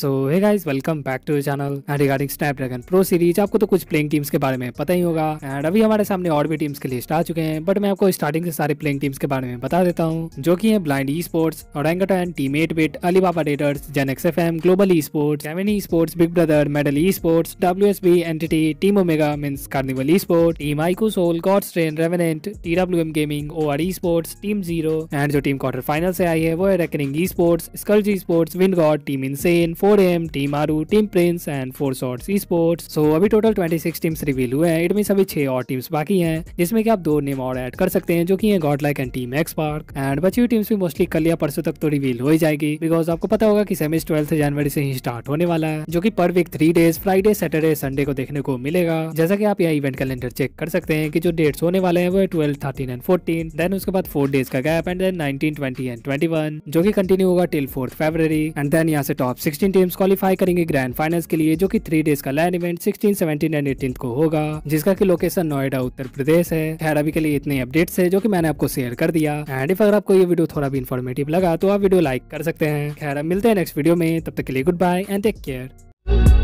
so hey guys welcome back to channel and regarding Snapdragon pro series आपको तो कुछ playing teams के बारे में पता ही होगा एंड अभी हमारे सामने और भी टीम्स के लिस्ट आ चुके हैं बट मैं आपको स्टार्टिंग से सारे प्लेइंग टीम्स के बारे में बता देता हूँ जो की है ब्लाइंड ई स्पोर्ट्स और टीम एट बिट बाबा डेटर्स gen X F M global e sports Avon e sports big brother medal e sports W S B entity team omega means carnival e sport team आईकू soul god train revenant T W M gaming O R e sports team zero and जो team quarter final से आई है वो है reckoning e sports skulls e sports win god team insane four M team आरू team prince and four short e sports so अभी total 26 teams reveal हुए हैं इटमी सभी छह और टीम्स बाकी हैं जिसमें कि आप दो नेम और ऐड कर सकते हैं जो कि हैं god like and team X park and बची हुई टीम्स भी मोस्टली कल या परसों तक तो रिवील हो ही जाएगी बिकॉज आपको पता होगा की सेमिस ट्वेल्थ जनवरी से ही स्टार्ट होने वाला है जो की per week three days Friday Saturday Sunday को देखने को मिलेगा जैसा की आप यहाँ इवेंट कैलेंडर चेक कर सकते हैं की जो डेट्स होने वाले हैं वो twelve thirteen and fourteen then उसके बाद फोर डेज का gap and then nineteen twenty and twenty जो की कंटिन्यू होगा till fourth February and then यहाँ से टॉप सिक्सटीन टीम्स क्वालिफाई करेंगे ग्रैंड फाइनल्स के लिए जो कि थ्री डेज का LAN event sixteen seventeen and eighteen को होगा जिसका की लोकेशन नोएडा उत्तर प्रदेश है खैर अभी के लिए इतने अपडेट्स है जो की मैंने आपको शेयर कर दिया एंड इफ अगर आपको ये वीडियो थोड़ा भी इन्फॉर्मेटिव लगा तो आप वीडियो लाइक कर सकते हैं खैर मिलते हैं नेक्स्ट वीडियो में तब तक के लिए goodbye and take care